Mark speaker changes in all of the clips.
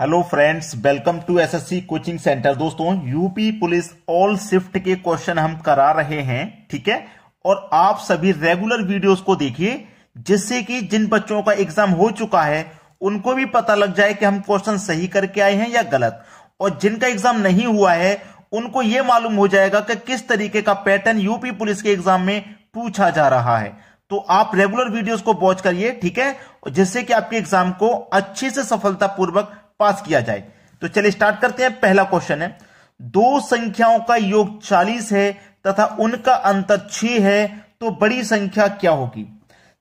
Speaker 1: hello friends welcome to SSC coaching centre दोस्तों UP police all shift के question हम करा रहे हैं ठीक है और आप सभी रेगुलर वीडियोस को देखिए जिससे कि जिन बच्चों का एग्जाम हो चुका है उनको भी पता लग जाए कि हम क्वेश्चन सही करके आए हैं या गलत और जिनका एग्जाम नहीं हुआ है उनको ये मालूम हो जाएगा कि किस तरीके का पैटर्न यूपी पुलिस के एग्जाम में पूछा जा रहा है तो आप रेगुलर वीडियोस को वॉच करिए ठीक है जिससे कि आपके एग्जाम को अच्छे से सफलतापूर्वक पास किया जाए तो चलिए स्टार्ट करते हैं पहला क्वेश्चन है दो संख्याओं का योग चालीस है तथा उनका अंतर छ है तो बड़ी संख्या क्या होगी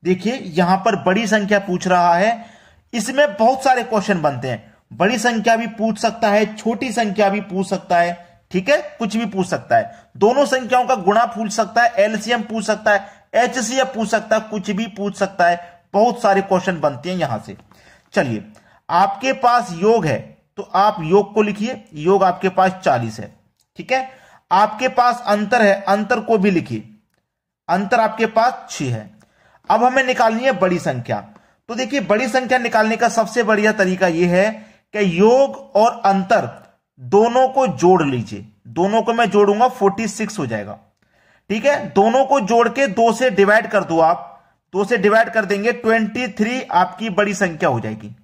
Speaker 1: देखिए यहां पर बड़ी संख्या पूछ रहा है इसमें बहुत सारे क्वेश्चन बनते हैं बड़ी संख्या भी पूछ सकता है छोटी संख्या भी पूछ सकता है ठीक है कुछ भी पूछ सकता है दोनों संख्याओं का गुणा पूछ सकता है एलसीएम पूछ सकता है एचसीएम पूछ सकता है कुछ भी पूछ सकता है बहुत सारे क्वेश्चन बनते हैं यहां से चलिए आपके पास योग है तो आप योग को लिखिए योग आपके पास चालीस है ठीक है आपके पास अंतर है अंतर को भी लिखिए अंतर आपके पास छ है अब हमें निकालनी है बड़ी संख्या तो देखिए बड़ी संख्या निकालने का सबसे बढ़िया तरीका यह है कि योग और अंतर दोनों को जोड़ लीजिए दोनों को मैं जोड़ूंगा फोर्टी सिक्स हो जाएगा ठीक है दोनों को जोड़ के दो से डिवाइड कर दो आप दो से डिवाइड कर देंगे ट्वेंटी थ्री आपकी बड़ी संख्या हो जाएगी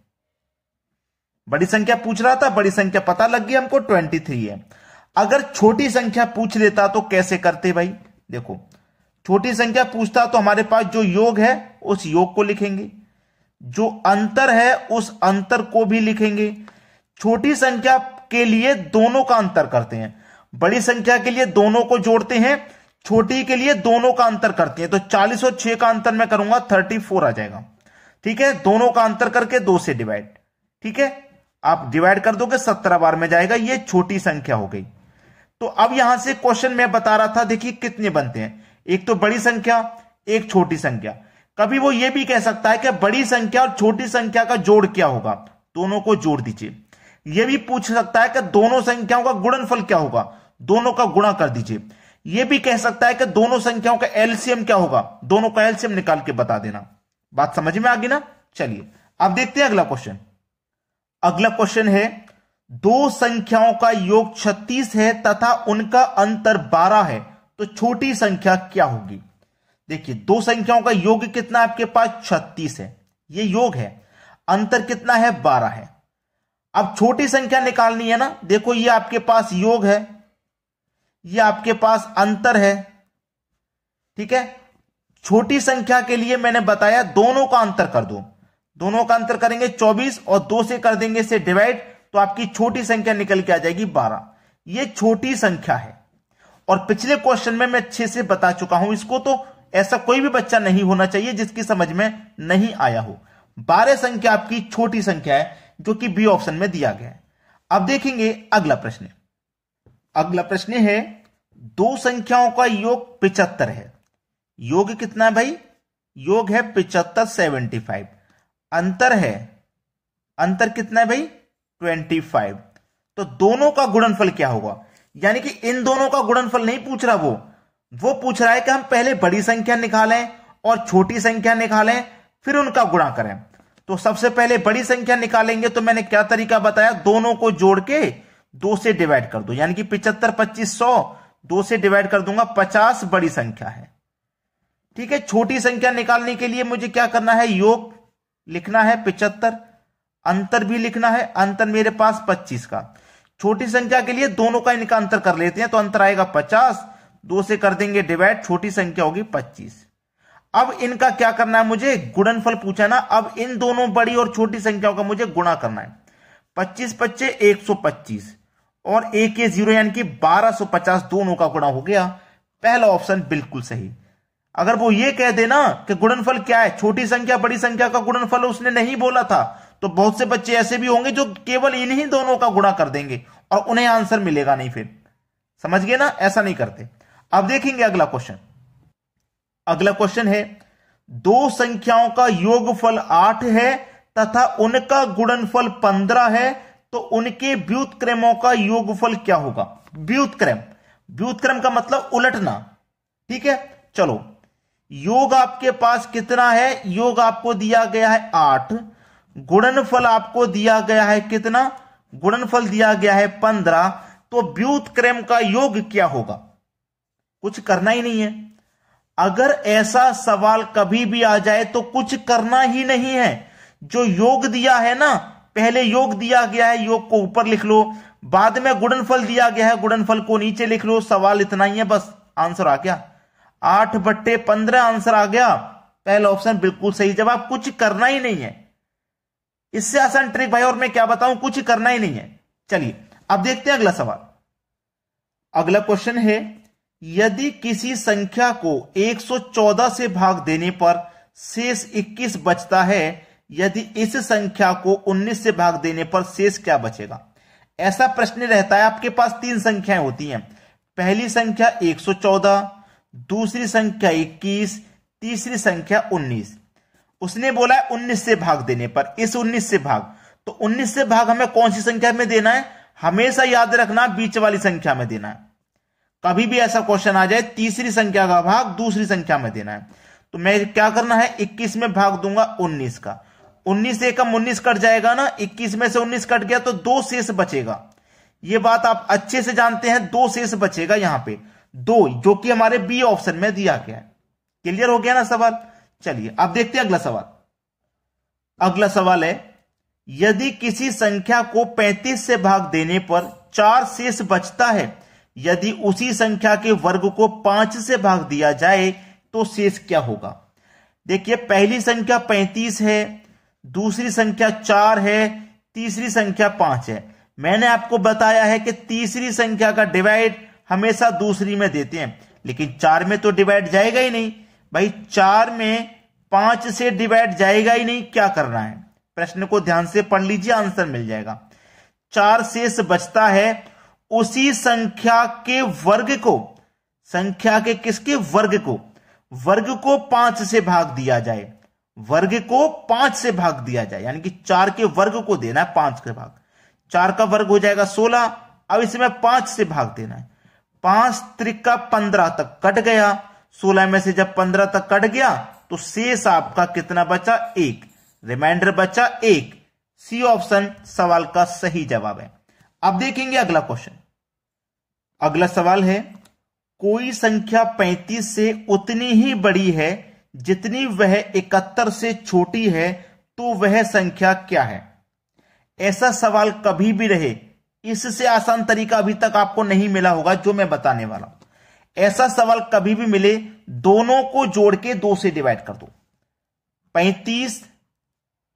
Speaker 1: बड़ी संख्या पूछ रहा था बड़ी संख्या पता लग गई हमको ट्वेंटी थ्री है अगर छोटी संख्या पूछ लेता तो कैसे करते भाई देखो छोटी संख्या पूछता तो हमारे पास जो योग है उस योग को लिखेंगे जो अंतर है उस अंतर को भी लिखेंगे छोटी संख्या के लिए दोनों का अंतर करते हैं बड़ी संख्या के लिए दोनों को जोड़ते हैं छोटी के लिए दोनों का अंतर करते हैं तो 40 और 6 का अंतर मैं करूंगा 34 आ जाएगा ठीक है दोनों का अंतर करके दो से डिवाइड ठीक है आप डिवाइड कर दोगे सत्रह बार में जाएगा ये छोटी संख्या हो गई तो अब यहां से क्वेश्चन मैं बता रहा था देखिए कितने बनते हैं एक तो बड़ी संख्या एक छोटी संख्या कभी वो ये भी कह सकता है कि बड़ी संख्या और छोटी संख्या का जोड़ क्या होगा दोनों को जोड़ दीजिए यह भी पूछ सकता है कि दोनों संख्याओं का गुणनफल क्या होगा दोनों का गुणा कर दीजिए यह भी कह सकता है कि दोनों संख्याओं का एलसीएम क्या होगा दोनों का एलसीएम निकाल के बता देना बात समझ में आ गई ना चलिए अब देखते हैं अगला क्वेश्चन अगला क्वेश्चन है दो संख्याओं का योग छत्तीस है तथा उनका अंतर बारह है तो छोटी संख्या क्या होगी देखिए दो संख्याओं का योग कितना आपके पास छत्तीस है ये योग है अंतर कितना है बारह है अब छोटी संख्या निकालनी है ना देखो ये आपके पास योग है ये आपके पास अंतर है ठीक है छोटी संख्या के लिए मैंने बताया दोनों का अंतर कर दो दोनों का अंतर करेंगे चौबीस और दो से कर देंगे इसे डिवाइड तो आपकी छोटी संख्या निकल के आ जाएगी बारह ये छोटी संख्या है और पिछले क्वेश्चन में मैं अच्छे से बता चुका हूं इसको तो ऐसा कोई भी बच्चा नहीं होना चाहिए जिसकी समझ में नहीं आया हो बारह संख्या आपकी छोटी संख्या है जो कि बी ऑप्शन में दिया गया है अब देखेंगे अगला प्रश्न अगला प्रश्न है दो संख्याओं का योग पिचहत्तर है योग कितना है भाई योग है पिचहत्तर सेवेंटी फाइव अंतर है अंतर कितना है भाई ट्वेंटी फाइव तो दोनों का गुणनफल क्या होगा यानी कि इन दोनों का गुणनफल नहीं पूछ रहा वो वो पूछ रहा है कि हम पहले बड़ी संख्या निकालें और छोटी संख्या निकालें फिर उनका गुणा करें तो सबसे पहले बड़ी संख्या निकालेंगे तो मैंने क्या तरीका बताया दोनों को जोड़ के दो से डिवाइड कर दो यानी कि पिछहत्तर पच्चीस सौ दो से डिवाइड कर दूंगा पचास बड़ी संख्या है ठीक है छोटी संख्या निकालने के लिए मुझे क्या करना है योग लिखना है पिचहत्तर अंतर भी लिखना है अंतर मेरे पास पच्चीस का छोटी संख्या के लिए दोनों का इनका अंतर कर लेते हैं तो अंतर आएगा पचास दो से कर देंगे डिवाइड छोटी संख्या होगी पच्चीस अब इनका क्या करना है मुझे गुणनफल पूछा ना अब इन दोनों बड़ी और छोटी संख्याओं का मुझे गुणा करना है पच्चीस पच्चे एक सौ पच्चीस और एक ये जीरो यानी कि बारह सौ पचास दोनों का गुणा हो गया पहला ऑप्शन बिल्कुल सही अगर वो ये कह देना कि गुणनफल क्या है छोटी संख्या बड़ी संख्या का गुणनफल उसने नहीं बोला था तो बहुत से बच्चे ऐसे भी होंगे जो केवल इन्हीं दोनों का गुणा कर देंगे और उन्हें आंसर मिलेगा नहीं फिर समझ गए ना ऐसा नहीं करते अब देखेंगे अगला क्वेश्चन अगला क्वेश्चन है दो संख्याओं का योगफल आठ है तथा उनका गुणनफल पंद्रह है तो उनके व्युतक्रमों का योगफल क्या होगा व्युतक्रम व्युतक्रम का मतलब उलटना ठीक है चलो योग आपके पास कितना है योग आपको दिया गया है आठ गुणनफल आपको दिया गया है कितना गुणनफल दिया गया है पंद्रह तो व्यूत क्रम का योग क्या होगा कुछ करना ही नहीं है अगर ऐसा सवाल कभी भी आ जाए तो कुछ करना ही नहीं है जो योग दिया है ना पहले योग दिया गया है योग को ऊपर लिख लो बाद में गुणनफल दिया गया है गुणनफल को नीचे लिख लो सवाल इतना ही है बस आंसर आ गया आठ बट्टे पंद्रह आंसर आ गया पहला ऑप्शन बिल्कुल सही जवाब कुछ करना ही नहीं है इससे आसान ट्रिक भाई और मैं क्या बताऊं कुछ करना ही नहीं है चलिए अब देखते हैं अगला सवाल अगला क्वेश्चन है यदि किसी संख्या को 114 से भाग देने पर शेष 21 बचता है यदि इस संख्या को 19 से भाग देने पर शेष क्या बचेगा ऐसा प्रश्न रहता है आपके पास तीन संख्याएं होती हैं पहली संख्या 114 दूसरी संख्या इक्कीस तीसरी संख्या उन्नीस उसने बोला है उन्नीस से भाग देने पर इस उन्नीस से भाग तो उन्नीस से भाग हमें कौन सी संख्या में देना है हमेशा याद रखना बीच वाली संख्या में देना है कभी भी ऐसा क्वेश्चन आ जाए तीसरी संख्या का भाग दूसरी संख्या में देना है तो मैं क्या करना है इक्कीस में भाग दूंगा उन्नीस का उन्नीस से कम उन्नीस कट जाएगा ना इक्कीस में से उन्नीस कट गया तो दो शेष बचेगा ये बात आप अच्छे से जानते हैं दो शेष बचेगा यहां पे दो जो कि हमारे बी ऑप्शन में दिया गया है क्लियर हो गया ना सवाल चलिए अब देखते हैं अगला सवाल अगला सवाल है यदि किसी संख्या को 35 से भाग देने पर चार शेष बचता है यदि उसी संख्या के वर्ग को पांच से भाग दिया जाए तो शेष क्या होगा देखिए पहली संख्या 35 है दूसरी संख्या चार है तीसरी संख्या पांच है मैंने आपको बताया है कि तीसरी संख्या का डिवाइड हमेशा दूसरी में देते हैं लेकिन चार में तो डिवाइड जाएगा ही नहीं भाई चार में पांच से डिवाइड जाएगा ही नहीं क्या करना है प्रश्न को ध्यान से पढ़ लीजिए आंसर मिल जाएगा चार शेष बचता है उसी संख्या के वर्ग को संख्या के किसके वर्ग को वर्ग को पांच से भाग दिया जाए वर्ग को पांच से भाग दिया जाए यानी कि चार के वर्ग को देना है पांच के भाग चार का वर्ग हो जाएगा सोलह अब इसमें पांच से भाग देना है पांच त्रिका पंद्रह तक कट गया सोलह में से जब पंद्रह तक कट गया तो शेष आपका कितना बचा एक रिमाइंडर बचा एक सी ऑप्शन सवाल का सही जवाब है अब देखेंगे अगला क्वेश्चन अगला सवाल है कोई संख्या पैंतीस से उतनी ही बड़ी है जितनी वह इकहत्तर से छोटी है तो वह संख्या क्या है ऐसा सवाल कभी भी रहे इससे आसान तरीका अभी तक आपको नहीं मिला होगा जो मैं बताने वाला हूं ऐसा सवाल कभी भी मिले दोनों को जोड़ के दो से डिवाइड कर दो पैंतीस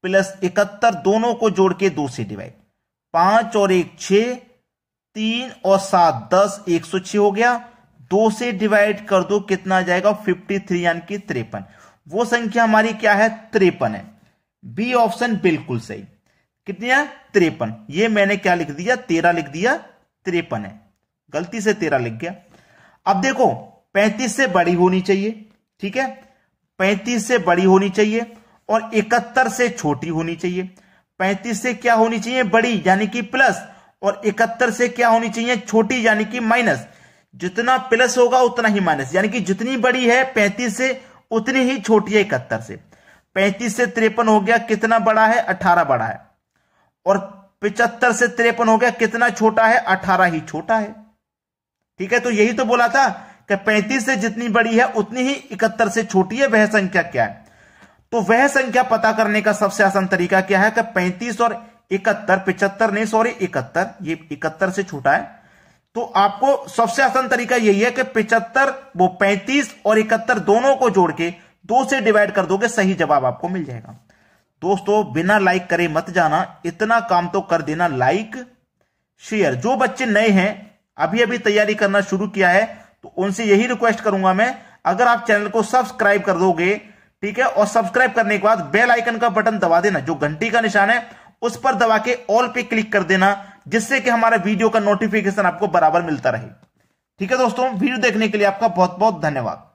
Speaker 1: प्लस इकहत्तर दोनों को जोड़ के दो से डिवाइड पांच और एक छ तीन और सात दस एक सौ छह हो गया दो से डिवाइड कर दो कितना जाएगा फिफ्टी थ्री यानी कि त्रेपन वो संख्या हमारी क्या है त्रेपन है बी ऑप्शन बिल्कुल सही कितनी है तिरपन ये मैंने क्या लिख दिया तेरह लिख दिया तिरपन है गलती से तेरह लिख गया अब देखो पैंतीस से बड़ी होनी चाहिए ठीक है पैंतीस से बड़ी होनी चाहिए और इकहत्तर से छोटी होनी चाहिए पैंतीस से क्या होनी चाहिए बड़ी यानी कि प्लस और इकहत्तर से क्या होनी चाहिए छोटी यानी कि माइनस जितना प्लस होगा उतना ही माइनस यानी कि जितनी बड़ी है पैंतीस से उतनी ही छोटी है इकहत्तर से पैंतीस से तिरपन हो गया कितना बड़ा है अठारह बड़ा है और पिचहत्तर से तिरपन हो गया कितना छोटा है अठारह ही छोटा है ठीक है तो यही तो बोला था कि पैंतीस से जितनी बड़ी है उतनी ही इकहत्तर से छोटी है वह संख्या क्या है तो वह संख्या पता करने का सबसे आसान तरीका क्या है कि पैंतीस और इकहत्तर पिचहत्तर नहीं सॉरी इकहत्तर ये इकहत्तर से छोटा है तो आपको सबसे आसान तरीका यही है कि पिचहत्तर वो पैंतीस और इकहत्तर दोनों को जोड़ के दो से डिवाइड कर दोगे सही जवाब आपको मिल जाएगा दोस्तों बिना लाइक करे मत जाना इतना काम तो कर देना लाइक शेयर जो बच्चे नए हैं अभी अभी तैयारी करना शुरू किया है तो उनसे यही रिक्वेस्ट करूंगा मैं अगर आप चैनल को सब्सक्राइब कर दोगे ठीक है और सब्सक्राइब करने के बाद बेल आइकन का बटन दबा देना जो घंटी का निशान है उस पर दबा के ऑल पे क्लिक कर देना जिससे कि हमारा वीडियो का नोटिफिकेशन आपको बराबर मिलता रहे ठीक है दोस्तों वीडियो देखने के लिए आपका बहुत बहुत धन्यवाद